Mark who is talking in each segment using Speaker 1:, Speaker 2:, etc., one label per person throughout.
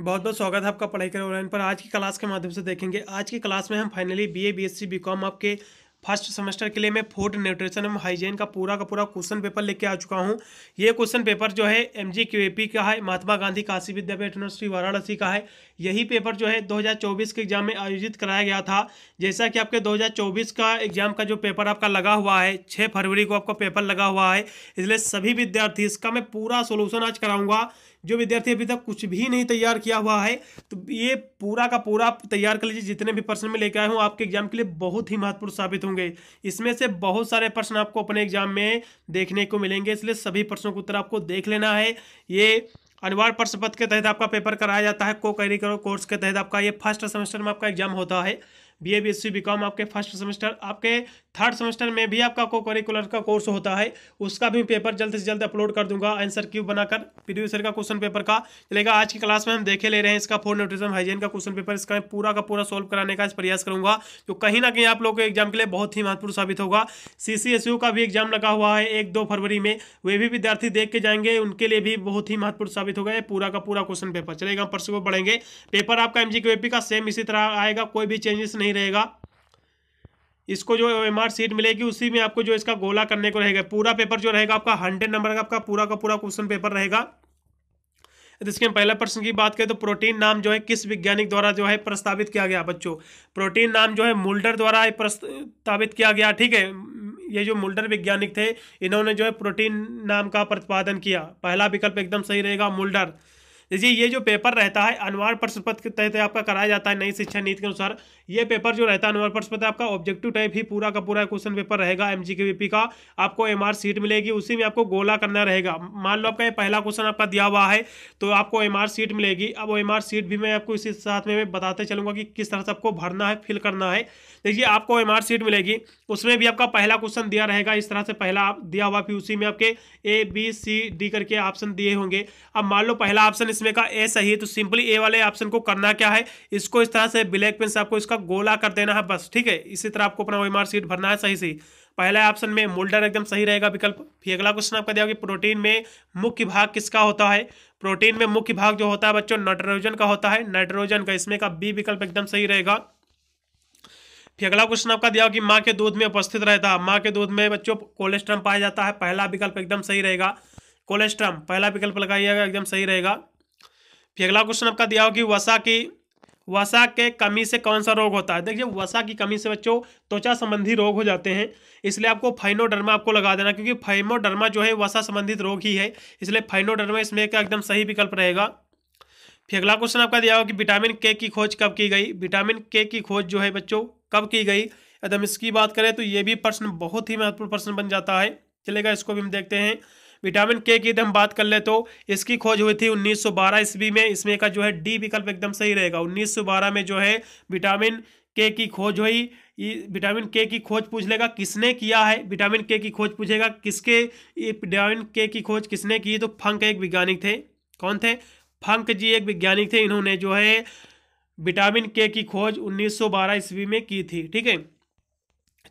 Speaker 1: बहुत बहुत स्वागत है आपका पढ़ाई करें ऑनलाइन पर आज की क्लास के माध्यम से देखेंगे आज की क्लास में हम फाइनली बीए बीएससी बीकॉम आपके फर्स्ट सेमेस्टर के लिए मैं फूड न्यूट्रिशन एवं हाइजीन का पूरा का पूरा क्वेश्चन पेपर लेके आ चुका हूँ ये क्वेश्चन पेपर जो है M G Q A P का है महात्मा गांधी काशी विद्यापीठ यूनिवर्सिटी वाराणसी का है यही पेपर जो है 2024 के एग्जाम में आयोजित कराया गया था जैसा कि आपके 2024 का एग्जाम का जो पेपर आपका लगा हुआ है छः फरवरी को आपका पेपर लगा हुआ है इसलिए सभी विद्यार्थी इसका मैं पूरा सोल्यूशन आज कराऊंगा जो विद्यार्थी अभी तक कुछ भी नहीं तैयार किया हुआ है तो ये पूरा का पूरा तैयार कर लीजिए जितने भी प्रश्न में लेकर आए हूँ आपके एग्जाम के लिए बहुत ही महत्वपूर्ण साबित होंगे इसमें से बहुत सारे प्रश्न आपको अपने एग्जाम में देखने को मिलेंगे इसलिए सभी प्रश्नों का उत्तर आपको देख लेना है ये अनिवार्य प्रश्न पत्र के तहत आपका पेपर कराया जाता है को कैरी करो कोर्स के तहत आपका ये फर्स्ट सेमेस्टर में आपका एग्जाम होता है B A B S C BCom आपके फर्स्ट सेमेस्टर आपके थर्ड सेमेस्टर में भी आपका को करिकुलर का कोर्स होता है उसका भी पेपर जल्द से जल्द अपलोड कर दूंगा आंसर क्यूब बनाकर प्रीवियस ईयर का क्वेश्चन पेपर का चलेगा आज की क्लास में हम देखे ले रहे हैं इसका फूड न्यूट्रिशन हाइजीन का क्वेश्चन पेपर इसका पूरा का पूरा सोल्व कराने का प्रयास करूंगा जो कहीं ना कहीं आप लोग के एग्जाम के लिए बहुत ही महत्वपूर्ण साबित होगा सी का भी एग्जाम लगा हुआ है एक दो फरवरी में वे भी विद्यार्थी देख के जाएंगे उनके लिए भी बहुत ही महत्वपूर्ण साबित होगा पूरा का पूरा क्वेश्चन पेपर चलेगा हम परसों को पढ़ेंगे पेपर आपका एम का सेम इसी तरह आएगा कोई भी चेंजेस नहीं नहीं रहेगा इसको जो एम आर सीट मिलेगी उसी में आपको जो इसका गोला करने को रहेगा पूरा पेपर जो रहेगा आपका हंड्रेड नंबर का आपका पूरा का पूरा क्वेश्चन पेपर रहेगा इसके पहला प्रश्न की बात करें तो प्रोटीन नाम जो है किस वैज्ञानिक द्वारा जो है प्रस्तावित किया गया बच्चों प्रोटीन नाम जो है मुल्डर द्वारा प्रस्तावित किया गया ठीक है ये जो मुल्डर वैज्ञानिक थे इन्होंने जो है प्रोटीन नाम का प्रतिपादन किया पहला विकल्प एकदम सही रहेगा मुल्डर देखिए ये जो पेपर रहता है अनुवार प्रश्न पत्र के तहत आपका कराया जाता है नई शिक्षा नीति के अनुसार ये पेपर जो रहता है अनुवार प्रश्न पत्र आपका ऑब्जेक्टिव टाइप ही पूरा का पूरा क्वेश्चन पेपर रहेगा M G K V P का आपको एम आर सीट मिलेगी उसी में आपको गोला करना रहेगा मान लो आपका ये पहला क्वेश्चन आपका दिया हुआ है तो आपको एम आर सीट मिलेगी अब वो एम सीट भी मैं आपको इसी साथ में बताते चलूंगा कि किस तरह से आपको भरना है फिल करना है देखिए आपको एम आर सीट मिलेगी उसमें भी आपका पहला क्वेश्चन दिया रहेगा इस तरह से पहला आप दिया हुआ फिर उसी में आपके ए बी सी डी करके ऑप्शन दिए होंगे अब मान लो पहला ऑप्शन इसमें का ए सही है तो सिंपली ए वाले ऑप्शन को करना क्या है इसको इस तरह से ब्लैक पेन से आपको इसका गोला कर देना है बस ठीक है इसी तरह आपको अपना वेमार सीट भरना है सही सही पहला ऑप्शन में मोल्डर एकदम सही रहेगा विकल्प फिर अगला क्वेश्चन आपका दिया कि प्रोटीन में मुख्य भाग किसका होता है प्रोटीन में मुख्य भाग जो होता है बच्चों नाइट्रोजन का होता है नाइट्रोजन का इसमें का बी विकल्प एकदम सही रहेगा फिर अगला क्वेश्चन आपका दिया कि माँ के दूध में उपस्थित रहता माँ के दूध में बच्चों कोलेस्ट्रम पाया जाता है पहला विकल्प एकदम सही रहेगा कोलेस्ट्रम पहला विकल्प लगाइएगा एकदम सही रहेगा फिर अगला क्वेश्चन आपका दिया हो कि वसा की वसा के कमी से कौन सा रोग होता है देखिए वसा की कमी से बच्चों त्वचा संबंधी रोग हो जाते हैं इसलिए आपको फाइनोडर्मा आपको लगा देना क्योंकि फाइमोडर्मा जो है वसा संबंधित रोग ही है इसलिए फाइनोडर्मा इसमें का एकदम सही विकल्प रहेगा फिर अगला क्वेश्चन आपका दिया हो कि विटामिन के की खोज कब की गई विटामिन के की खोज जो है बच्चों कब की गई यदि हम इसकी बात करें तो ये भी प्रश्न बहुत ही महत्वपूर्ण प्रश्न बन जाता है चलेगा इसको भी हम देखते हैं विटामिन के की यदि हम बात कर ले तो इसकी खोज हुई थी 1912 ईस्वी में इसमें का जो है डी विकल्प एकदम सही रहेगा 1912 में जो है विटामिन के की खोज हुई विटामिन के की खोज पूछ लेगा किसने किया है विटामिन के की खोज पूछेगा किसके विटामिन के की खोज किसने की तो फंक एक वैज्ञानिक थे कौन थे फंक जी एक वैज्ञानिक थे इन्होंने जो है विटामिन के की खोज 1912 ईस्वी में की थी ठीक है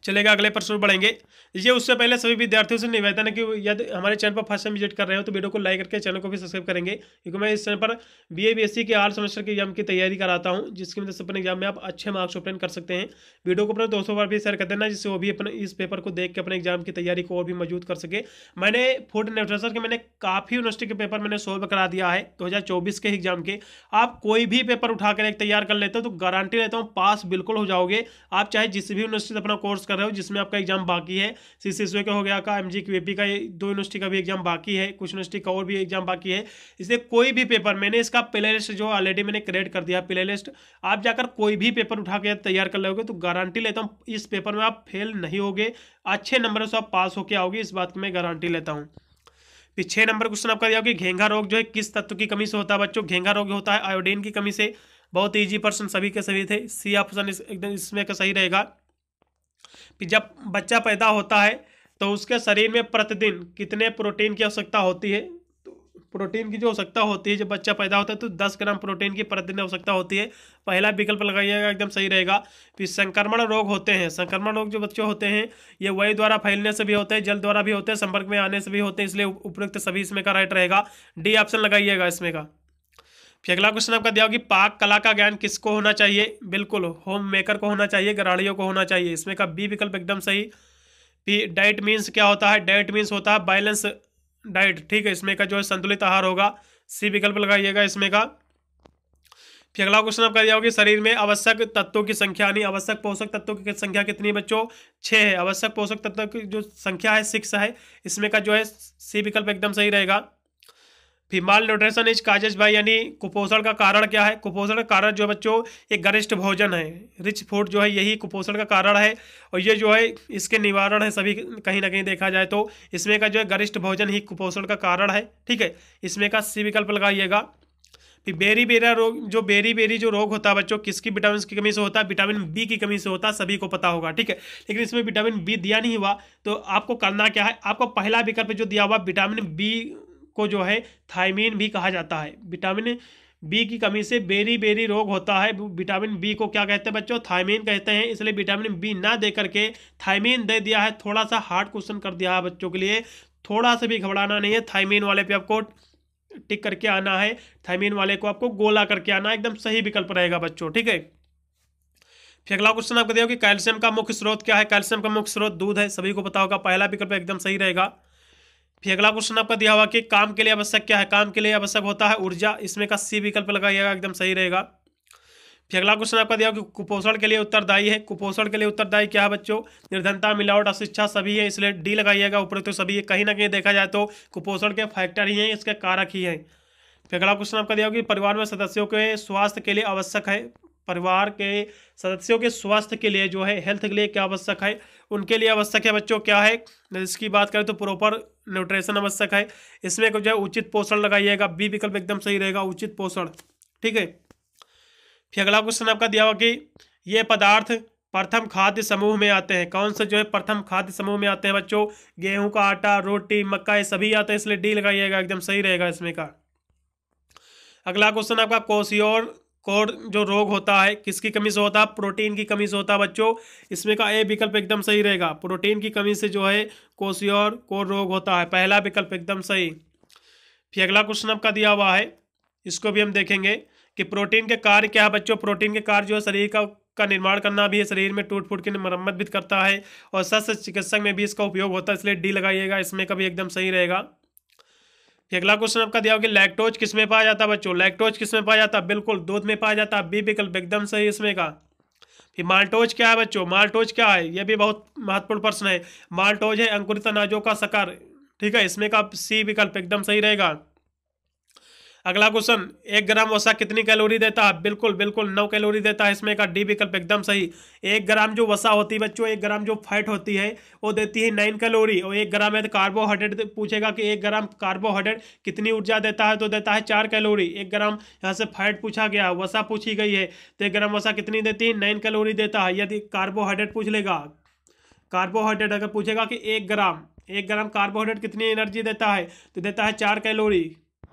Speaker 1: चलेगा अगले प्रश्न बढ़ेंगे ये उससे पहले सभी विद्यार्थियों से निवेदन है कि यदि हमारे चैनल पर फर्स्ट टाइम विजिट कर रहे हो तो वीडियो को लाइक करके चैनल को भी सब्सक्राइब करेंगे क्योंकि मैं इस चैनल पर बी ए के आठ सेमेस्टर के एग्जाम की तैयारी कराता हूँ जिसकी मदद से अपने एग्जाम में आप अच्छे मार्क्स ऑप्टेन कर सकते हैं वीडियो को अपने दोस्तों पर भी शेयर कर देना जिससे वो भी अपने इस पेपर को देख के अपने एग्जाम की तैयारी को और भी मजबूत कर सके मैंने फूड लिटरेचर के मैंने काफ़ी यूनिवर्सिटी के पेपर मैंने सोल्व करा दिया है दो के एग्जाम के आप कोई भी पेपर उठा कर तैयार कर लेते हो तो गारंटी लेता हूँ पास बिल्कुल हो जाओगे आप चाहे जिस भी यूनिवर्सिटी से अपना कोर्स कर रहे हो जिसमें आपका एग्जाम बाकी है सी सी का हो गया का एम जी क्यू का दो यूनिवर्सिटी का भी एग्जाम बाकी है कुछ यूनिवर्सिटी का और भी एग्जाम बाकी है इसलिए कोई भी पेपर मैंने इसका प्ले लिस्ट जो ऑलरेडी मैंने क्रिएट कर दिया प्ले लिस्ट आप जाकर कोई भी पेपर उठा के तैयार कर लोगे तो गारंटी लेता हूँ इस पेपर में आप फेल नहीं होगे अच्छे नंबर से आप पास होकर आओगे इस बात की मैं गारंटी लेता हूँ फिर छः नंबर क्वेश्चन आपका दिया कि घेंगा रोग जो है किस तत्व की कमी से होता है बच्चों घेंगा रोग होता है आयोडीन की कमी से बहुत इजी पर्सन सभी के सभी थे सी ऑप्शन इस एकदम इसमें का सही रहेगा जब बच्चा पैदा होता है तो उसके शरीर में प्रतिदिन कितने प्रोटीन की आवश्यकता होती है तो प्रोटीन की जो आवश्यकता होती है जब बच्चा पैदा होता है तो दस ग्राम प्रोटीन की प्रतिदिन आवश्यकता होती है पहला विकल्प लगाइएगा एकदम सही रहेगा फिर संक्रमण रोग होते हैं संक्रमण रोग जो बच्चे होते हैं ये वही द्वारा फैलने से भी होते हैं जल द्वारा भी होते हैं संपर्क में आने से भी होते हैं इसलिए उपयुक्त सभी इसमें का राइट रहेगा डी ऑप्शन लगाइएगा इसमें का फिर अगला क्वेश्चन आपका दिया होगी पाक कला का ज्ञान किसको होना चाहिए बिल्कुल होम मेकर को होना चाहिए गराड़ियों को होना चाहिए इसमें का बी विकल्प एकदम सही पी डाइट मीन्स क्या होता है डाइट मीन्स होता है बैलेंस डाइट ठीक है इसमें का जो है संतुलित आहार होगा सी विकल्प लगाइएगा इसमें का फिर अगला क्वेश्चन आपका दिया होगी शरीर में आवश्यक तत्वों की संख्या यानी आवश्यक पोषक तत्वों की संख्या कितनी बच्चों छः है आवश्यक पोषक तत्वों की जो संख्या है सिक्स है इसमें का जो है सी विकल्प एकदम सही रहेगा माल न्यूट्रेशन इज काजेज भाई यानी कुपोषण का कारण क्या है कुपोषण का कारण जो बच्चों एक गरिष्ठ भोजन है रिच फूड जो है यही कुपोषण का कारण है और ये जो है इसके निवारण है सभी कहीं ना कहीं देखा जाए तो इसमें का जो है गरिष्ठ भोजन ही कुपोषण का कारण है ठीक है इसमें का सी विकल्प लगाइएगा बेरी बेरा रोग जो बेरी बेरी जो रोग होता है बच्चों किसकी विटामिन की कमी से होता है विटामिन बी की कमी से होता है सभी को पता होगा ठीक है लेकिन इसमें विटामिन बी दिया नहीं हुआ तो आपको करना क्या है आपको पहला विकल्प जो दिया हुआ विटामिन बी को जो है थायमीन भी कहा जाता है विटामिन बी की कमी से बेरी बेरी रोग होता है विटामिन बी को क्या कहते हैं बच्चों थायमीन कहते हैं इसलिए विटामिन बी ना दे करके थायमीन दे दिया है थोड़ा सा हार्ड क्वेश्चन कर दिया है बच्चों के लिए थोड़ा सा भी घबराना नहीं है थायमीन वाले पे आपको टिक करके आना है थायमीन वाले को आपको गोला करके आना है एकदम सही विकल्प रहेगा बच्चों ठीक है फिर अगला क्वेश्चन आपको दिया कि कैल्शियम का मुख्य स्रोत क्या है कैल्शियम का मुख्य स्रोत दूध है सभी को पता होगा पहला विकल्प एकदम सही रहेगा फिर अगला क्वेश्चन आपका दिया हुआ कि काम के लिए आवश्यक क्या है काम के लिए आवश्यक होता है ऊर्जा इसमें का सी विकल्प लगाइएगा एकदम सही रहेगा फिर अगला क्वेश्चन आपका दिया हुआ कि कुपोषण के लिए उत्तरदायी है कुपोषण के लिए उत्तरदायी क्या है बच्चों निर्धनता मिलावट अशिक्षा सभी है इसलिए डी लगाइएगा ऊपर तो सभी है कहीं ना कहीं देखा जाए तो कुपोषण के फैक्टर ही हैं इसके कारक ही हैं फिर अगला क्वेश्चन आपका दिया हुआ कि परिवार में सदस्यों के स्वास्थ्य के लिए आवश्यक है परिवार के सदस्यों के स्वास्थ्य के लिए जो है हेल्थ के लिए क्या आवश्यक है उनके लिए आवश्यक है बच्चों क्या है इसकी बात करें तो प्रॉपर न्यूट्रेशन आवश्यक है इसमें जो है उचित पोषण लगाइएगा बी विकल्प एकदम सही रहेगा उचित पोषण ठीक है फिर अगला क्वेश्चन आपका दिया हुआ कि ये पदार्थ प्रथम खाद्य समूह में आते हैं कौन से जो है प्रथम खाद्य समूह में आते हैं बच्चों गेहूं का आटा रोटी मक्का ये सभी आते हैं इसलिए डी लगाइएगा एकदम सही रहेगा इसमें का अगला क्वेश्चन आपका कोशियोर कोर जो रोग होता है किसकी कमी से होता है प्रोटीन की कमी से होता है बच्चों इसमें का ए विकल्प एकदम सही रहेगा प्रोटीन की कमी से जो है कोशियोर कोर रोग होता है पहला विकल्प एकदम सही फिर अगला क्वेश्चन आपका दिया हुआ है इसको भी हम देखेंगे कि प्रोटीन के कार्य क्या है बच्चों प्रोटीन के कार्य जो है शरीर का का निर्माण करना भी है शरीर में टूट फूट की मरम्मत भी करता है और सस्त चिकित्सक में भी इसका उपयोग होता है इसलिए डी लगाइएगा इसमें कभी एकदम सही रहेगा अगला क्वेश्चन आपका दिया होगा कि लैक्टोज किस में पाया जाता है बच्चों लैक्टोज किस में पाया जाता है बिल्कुल दूध में पाया जाता है बी विकल्प एकदम सही इसमें का फिर माल्टोज क्या है बच्चों माल्टोज क्या है यह भी बहुत महत्वपूर्ण प्रश्न है माल्टोज है अंकुरित अनाजों का सकार ठीक है इसमें का सी विकल्प एकदम सही रहेगा अगला क्वेश्चन एक ग्राम वसा कितनी कैलोरी देता है बिल्कुल बिल्कुल नौ कैलोरी देता है इसमें का डी विकल्प एकदम सही एक ग्राम जो वसा होती है बच्चों एक ग्राम जो फैट होती है वो देती है नाइन कैलोरी और एक ग्राम है तो कार्बोहाइड्रेट पूछेगा कि एक ग्राम कार्बोहाइड्रेट कितनी ऊर्जा देता है तो देता है चार कैलोरी एक ग्राम यहाँ से फैट पूछा गया वसा पूछी गई है तो एक ग्राम वसा कितनी देती है नाइन कैलोरी देता है यदि कार्बोहाइड्रेट पूछ लेगा कार्बोहाइड्रेट अगर पूछेगा कि एक ग्राम एक ग्राम कार्बोहाइड्रेट कितनी एनर्जी देता है तो देता है चार कैलोरी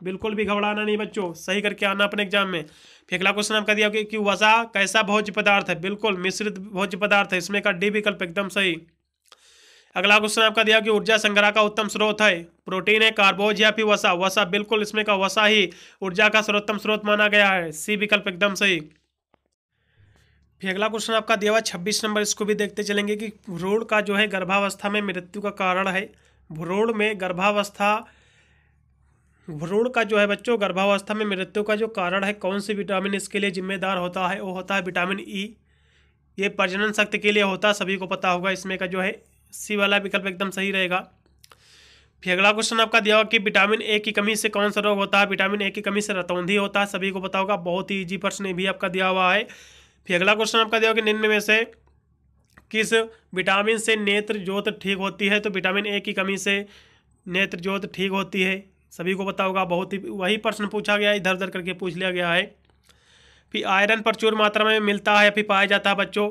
Speaker 1: बिल्कुल भी घबराना नहीं बच्चों सही करके आना अपने एग्जाम में फेकला क्वेश्चन आपका दिया कि, वसा कैसा भोज्य पदार्थ है बिल्कुल मिश्रित भोज्य पदार्थ है इसमें का डी विकल्प एकदम सही अगला क्वेश्चन आपका दिया कि ऊर्जा संग्रह का उत्तम स्रोत है प्रोटीन है कार्बोज या फिर वसा वसा बिल्कुल इसमें का वसा ही ऊर्जा का सर्वोत्तम स्रोत माना गया है सी विकल्प एकदम सही फिर अगला क्वेश्चन आपका दिया हुआ छब्बीस नंबर इसको भी देखते चलेंगे कि भ्रूण का जो है गर्भावस्था में मृत्यु का कारण है भ्रूण में गर्भावस्था भ्रूण का जो है बच्चों गर्भावस्था में मृत्यु का जो कारण है कौन सी विटामिन इसके लिए जिम्मेदार होता है वो होता है विटामिन ई e. ये प्रजनन शक्ति के लिए होता है सभी को पता होगा इसमें का जो है सी वाला विकल्प एकदम सही रहेगा फिर अगला क्वेश्चन आपका दिया कि विटामिन ए की कमी से कौन सा रोग होता है विटामिन ए की कमी से रतौंधी होता है सभी को पता होगा बहुत ही ईजी प्रश्न ये भी आपका दिया हुआ है फिर अगला क्वेश्चन आपका दिया कि निम्न में से किस विटामिन से नेत्र ज्योत ठीक होती है तो विटामिन ए की कमी से नेत्र ज्योत ठीक होती है सभी को पता होगा बहुत ही वही प्रश्न पूछा गया इधर उधर करके पूछ लिया गया है फिर आयरन प्रचुर मात्रा में मिलता है या फिर पाया जाता है बच्चों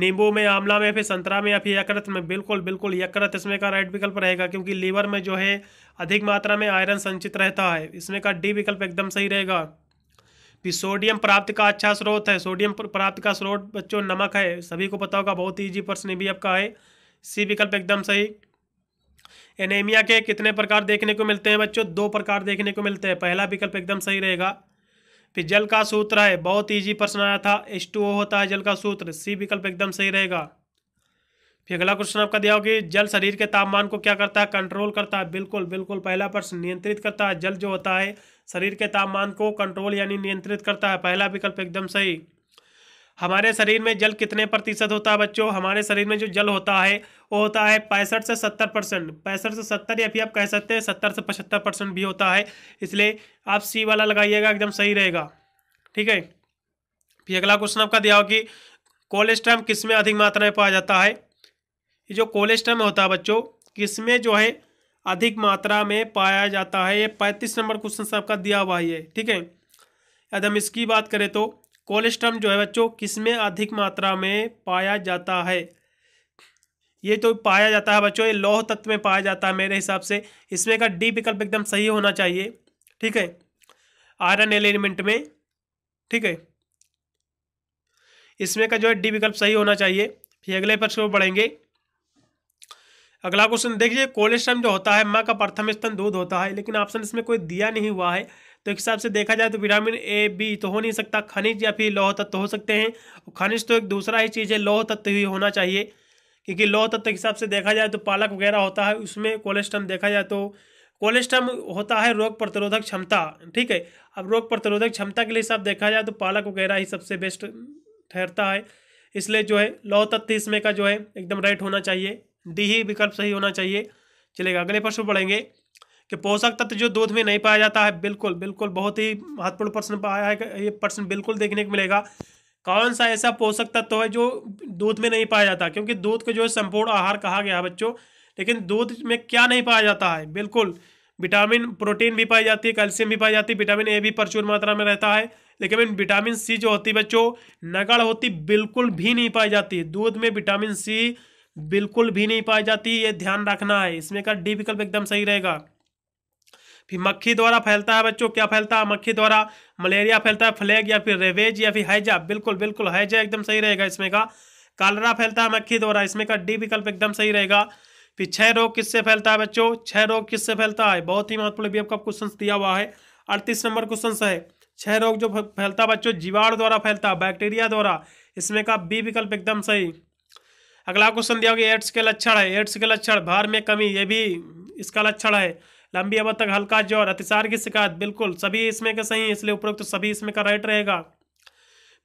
Speaker 1: नींबू में आंवला में फिर संतरा में या फिर यकृत में बिल्कुल बिल्कुल यकृत इसमें का राइट विकल्प रहेगा क्योंकि लीवर में जो है अधिक मात्रा में आयरन संचित रहता है इसमें का डी विकल्प एकदम सही रहेगा फिर सोडियम प्राप्त का अच्छा स्रोत है सोडियम प्राप्त का स्रोत बच्चों नमक है सभी को पता होगा बहुत ईजी प्रश्न भी आपका है सी विकल्प एकदम सही एनेमिया के कितने प्रकार देखने को मिलते हैं बच्चों दो प्रकार देखने को मिलते हैं पहला विकल्प एकदम सही रहेगा फिर जल का सूत्र है बहुत ईजी प्रश्न आया था एस होता है जल का सूत्र सी विकल्प एकदम सही रहेगा फिर अगला क्वेश्चन आपका दिया होगी जल शरीर के तापमान को क्या करता है कंट्रोल करता है बिल्कुल बिल्कुल पहला प्रश्न नियंत्रित करता है जल जो होता है शरीर के तापमान को कंट्रोल यानी नियंत्रित करता है पहला विकल्प एकदम सही हमारे शरीर में जल कितने प्रतिशत होता है बच्चों हमारे शरीर में जो जल होता है वो होता है पैंसठ से सत्तर परसेंट पैंसठ से सत्तर या फिर आप कह सकते हैं सत्तर से पचहत्तर परसेंट भी होता है इसलिए आप सी वाला लगाइएगा एकदम सही रहेगा ठीक है फिर अगला क्वेश्चन आपका दिया हो कि कोलेस्ट्रम किस में अधिक मात्रा में पाया जाता है ये जो कोलेस्ट्रम होता है बच्चों किस में जो है अधिक मात्रा में पाया जाता है ये पैंतीस नंबर क्वेश्चन आपका दिया हुआ है ठीक है यदि हम इसकी बात करें तो कोलेस्ट्रॉल जो है बच्चों किस में अधिक मात्रा में पाया जाता है ये तो पाया जाता है बच्चों ये लौह तत्व में पाया जाता है मेरे हिसाब से इसमें का डी विकल्प एकदम सही होना चाहिए ठीक है आयरन एलिमेंट में ठीक है इसमें का जो है डी विकल्प सही होना चाहिए फिर अगले प्रश्न को बढ़ेंगे अगला क्वेश्चन देखिए कोलेस्ट्रम जो होता है माँ का प्रथम स्तन दूध होता है लेकिन ऑप्शन इसमें कोई दिया नहीं हुआ है तो एक हिसाब से देखा जाए तो विटामिन ए बी तो हो नहीं सकता खनिज या फिर लौह तत्व तो हो सकते हैं खनिज तो एक दूसरा ही चीज़ है लौह तत्व तो ही होना चाहिए क्योंकि लौह तत्व के हिसाब से देखा जाए तो पालक वगैरह होता है उसमें कोलेस्ट्रम देखा जाए तो कोलेस्ट्रम होता है रोग प्रतिरोधक क्षमता ठीक है अब रोग प्रतिरोधक क्षमता के लिए हिसाब देखा जाए तो पालक वगैरह ही सबसे बेस्ट ठहरता है इसलिए जो है लौह तत्व इसमें का जो है एकदम राइट होना चाहिए डी ही विकल्प सही होना चाहिए चलेगा अगले प्रश्न पढ़ेंगे कि पोषक तत्व जो दूध में नहीं पाया जाता है बिल्कुल बिल्कुल बहुत ही महत्वपूर्ण प्रश्न पाया है ये प्रश्न बिल्कुल देखने को मिलेगा कौन सा ऐसा पोषक तत्व है जो दूध में नहीं पाया जाता क्योंकि दूध को जो है संपूर्ण आहार कहा गया है बच्चों लेकिन दूध में क्या नहीं पाया जाता है बिल्कुल विटामिन प्रोटीन भी पाई जाती है कैल्शियम भी पाई जाती है विटामिन ए भी प्रचुर मात्रा में रहता है लेकिन विटामिन सी जो होती है बच्चों नगड़ होती बिल्कुल भी नहीं पाई जाती दूध में विटामिन सी बिल्कुल भी नहीं पाई जाती ये ध्यान रखना है इसमें का डी विकल्प एकदम सही रहेगा फिर मक्खी द्वारा फैलता है बच्चों क्या फैलता है मक्खी द्वारा मलेरिया फैलता है फ्लैग या फिर रेवेज या फिर हैजा बिल्कुल बिल्कुल हैजा एकदम सही रहेगा इसमें का कालरा फैलता है मक्खी द्वारा इसमें का डी विकल्प एकदम सही रहेगा फिर छह रोग किससे फैलता है बच्चों छह रोग किससे फैलता है बहुत ही महत्वपूर्ण भी आपका क्वेश्चन दिया हुआ है अड़तीस नंबर क्वेश्चन है छह रोग जो फैलता है बच्चों जीवाणु द्वारा फैलता है बैक्टीरिया द्वारा इसमें का बी विकल्प एकदम सही अगला क्वेश्चन दिया होगा एड्स के लक्षण है एड्स के लक्षण भार में कमी ये भी इसका लक्षण है लंबी अवध तक हल्का जोर अतिसार की शिकायत बिल्कुल सभी इसमें के सही इसलिए उपरोक्त तो सभी इसमें का राइट रहेगा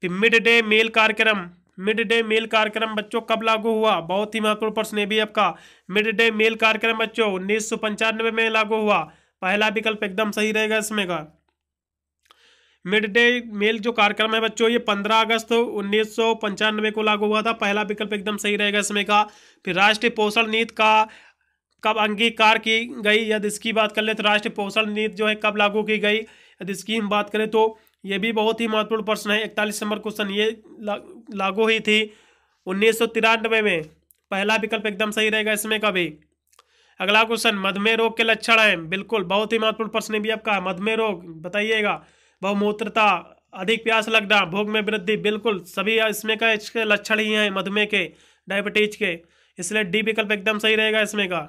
Speaker 1: फिर मिड डे मील कार्यक्रम मिड डे मील कार्यक्रम बच्चों कब लागू हुआ बहुत ही महत्वपूर्ण प्रश्न है भी आपका मिड डे मील कार्यक्रम बच्चों उन्नीस में लागू हुआ पहला विकल्प एकदम सही रहेगा इसमें का मिड डे मील जो कार्यक्रम है बच्चों ये 15 अगस्त उन्नीस को लागू हुआ था पहला विकल्प एकदम सही रहेगा इसमें का फिर राष्ट्रीय पोषण नीति का कब अंगीकार की गई यदि इसकी बात कर ले तो राष्ट्रीय पोषण नीति जो है कब लागू की गई यदि इसकी हम बात करें तो ये भी बहुत ही महत्वपूर्ण प्रश्न है इकतालीस नंबर क्वेश्चन ये ला, लागू हुई थी उन्नीस में पहला विकल्प एकदम सही रहेगा इसमें का भी अगला क्वेश्चन मधुमेह रोग के लक्षण हैं बिल्कुल बहुत ही महत्वपूर्ण प्रश्न भी आपका मधुमेह रोग बताइएगा बहुमूत्रता अधिक प्यास लगना भोग में वृद्धि बिल्कुल सभी इसमें का इसके लक्षण ही हैं मधुमेह के डायबिटीज के इसलिए डी विकल्प एकदम सही रहेगा इसमें का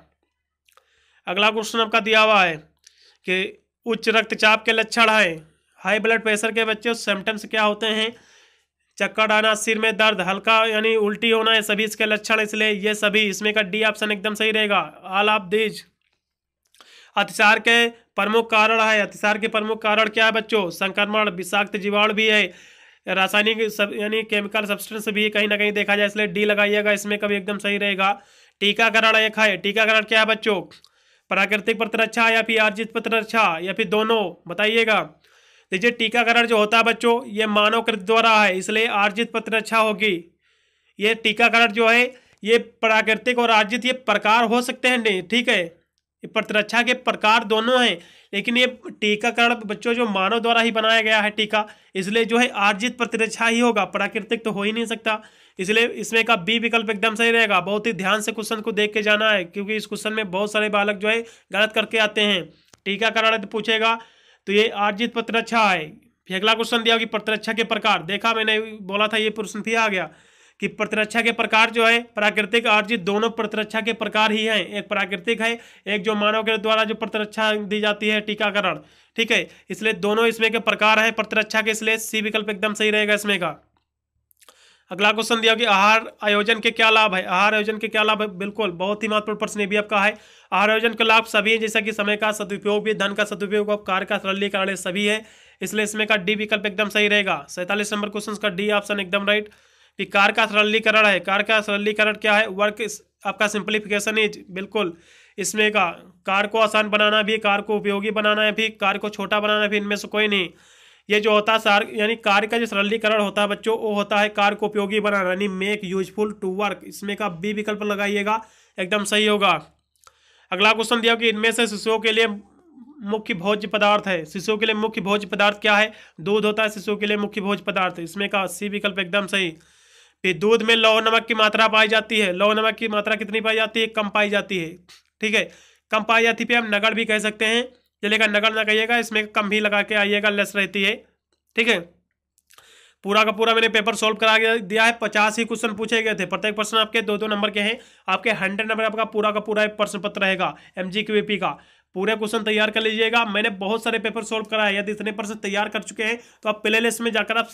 Speaker 1: अगला क्वेश्चन आपका दिया हुआ है कि उच्च रक्तचाप के लक्षण हैं हाई ब्लड प्रेशर के बच्चे सिम्टम्स क्या होते हैं चक्कर आना सिर में दर्द हल्का यानी उल्टी होना है सभी इसके लक्षण इसलिए ये सभी इसमें का डी ऑप्शन एकदम सही रहेगा आल ऑफ दीज अतिसार के प्रमुख कारण है अतिसार के प्रमुख कारण क्या है बच्चों संक्रमण विषाक्त जीवाणु भी है रासायनिक सब यानी केमिकल सब्सटेंस भी कहीं ना कहीं देखा जाए इसलिए डी लगाइएगा इसमें कभी एकदम सही रहेगा टीकाकरण एक है टीकाकरण क्या है बच्चों प्राकृतिक प्रतिरक्षा या फिर आर्जित प्रतिरक्षा या फिर दोनों बताइएगा देखिए टीकाकरण जो होता है बच्चों ये मानव कृत द्वारा है इसलिए आर्जित प्रतिरक्षा होगी ये टीकाकरण जो है ये प्राकृतिक और आर्जित ये प्रकार हो सकते हैं नहीं ठीक है प्रतिरक्षा के प्रकार दोनों हैं लेकिन ये टीकाकरण बच्चों जो मानव द्वारा ही बनाया गया है टीका इसलिए जो है आर्जित प्रतिरक्षा ही होगा प्राकृतिक तो हो ही नहीं सकता इसलिए इसमें का बी विकल्प एकदम सही रहेगा बहुत ही ध्यान से क्वेश्चन को देख के जाना है क्योंकि इस क्वेश्चन में बहुत सारे बालक जो है गलत करके आते हैं टीकाकरण पूछेगा तो ये आर्जित प्रतिरक्षा है अगला क्वेश्चन दिया कि प्रतिरक्षा के प्रकार देखा मैंने बोला था ये प्रश्न भी आ गया कि प्रतिरक्षा के प्रकार जो है प्राकृतिक आर्जित दोनों प्रतिरक्षा के प्रकार ही हैं एक प्राकृतिक है एक जो मानव के द्वारा जो प्रतिरक्षा दी जाती है टीकाकरण ठीक है इसलिए दोनों इसमें के प्रकार है प्रतिरक्षा के इसलिए सी विकल्प एकदम सही रहेगा इसमें का अगला क्वेश्चन दिया कि आहार आयोजन के क्या लाभ है आहार आयोजन के क्या लाभ है बिल्कुल बहुत ही महत्वपूर्ण प्रश्न भी आपका है आहार आयोजन के लाभ सभी है जैसा कि समय का सदुपयोग भी धन का सदुपयोग कार्य का सरलीकरण सभी है इसलिए इसमें का डी विकल्प एकदम सही रहेगा सैंतालीस नंबर क्वेश्चन का डी ऑप्शन एकदम राइट कि कार का सरलीकरण है कार का सरलीकरण क्या है वर्क आपका सिंप्लीफिकेशन इज बिल्कुल इसमें का कार को आसान बनाना भी कार को उपयोगी बनाना है भी कार को छोटा बनाना भी इनमें से कोई नहीं ये जो होता है सार यानी कार का जो सरलीकरण होता है बच्चों वो होता है कार को उपयोगी बनाना यानी मेक यूजफुल टू वर्क इसमें का बी विकल्प लगाइएगा एकदम सही होगा अगला क्वेश्चन दिया कि इनमें से शिशुओं के लिए मुख्य भोज्य पदार्थ है शिशुओं के लिए मुख्य भोज्य पदार्थ क्या है दूध होता है शिशुओं के लिए मुख्य भोज्य पदार्थ इसमें का सी विकल्प एकदम सही फिर दूध में लौ नमक की मात्रा पाई जाती है लौ नमक की मात्रा कितनी पाई जाती है कम पाई जाती है ठीक है कम पाई जाती है हम नगर भी कह सकते हैं चलेगा नगर ना कहिएगा इसमें कम भी लगा के आइएगा लेस रहती है ठीक है पूरा का पूरा मैंने पेपर सॉल्व करा दिया है पचास ही क्वेश्चन पूछे गए थे प्रत्येक प्रश्न आपके दो दो नंबर के हैं आपके हंड्रेड नंबर आपका पूरा का पूरा प्रश्न पत्र रहेगा एम जी का पूरे क्वेश्चन तैयार कर लीजिएगा मैंने बहुत सारे पेपर सॉल्व कराए यदि इतने परसेंट तैयार कर चुके हैं तो आप प्ले लिस्ट में जाकर आप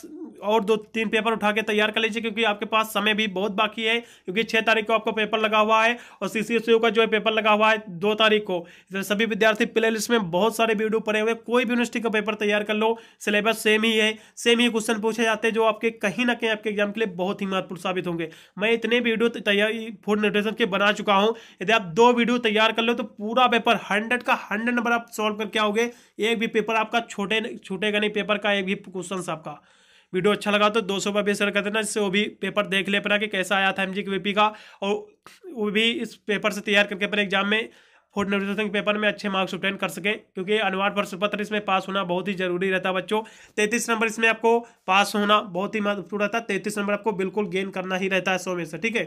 Speaker 1: और दो तीन पेपर उठा के तैयार कर लीजिए क्योंकि आपके पास समय भी बहुत बाकी है क्योंकि छः तारीख को आपको पेपर लगा हुआ है और सी e का जो है पेपर लगा हुआ है दो तारीख को तो सभी विद्यार्थी प्ले लिस्ट में बहुत सारे वीडियो पड़े हुए कोई भी यूनिवर्सिटी का पेपर तैयार कर लो सिलेबस सेम ही है सेम ही क्वेश्चन पूछे जाते हैं जो आपके कहीं ना कहीं आपके एग्जाम के लिए बहुत ही महत्वपूर्ण साबित होंगे मैं इतने वीडियो तैयारी फूड न्यूट्रिशन के बना चुका हूँ यदि आप दो वीडियो तैयार कर लो तो पूरा पेपर हंड्रेड का इसका हंड्रेड नंबर आप सॉल्व करके आओगे एक भी पेपर आपका छोटे छूटेगा नहीं पेपर का एक भी क्वेश्चन आपका वीडियो अच्छा लगा तो दो सौ रुपये शेयर कर देना जिससे वो भी पेपर देख ले अपना कि कैसा आया था एम जी का और वो भी इस पेपर से तैयार करके अपने एग्जाम में फूड न्यूट्रिशन पेपर में अच्छे मार्क्स ऑब्टेन कर सके क्योंकि अनुवाद प्रश्न पत्र इसमें पास होना बहुत ही जरूरी रहता है बच्चों तैतीस नंबर इसमें आपको पास होना बहुत ही महत्वपूर्ण रहता है तैतीस नंबर आपको बिल्कुल गेन करना ही रहता है सौ में से ठीक है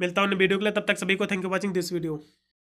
Speaker 1: मिलता हूँ वीडियो के लिए तब तक सभी को thank you watching this video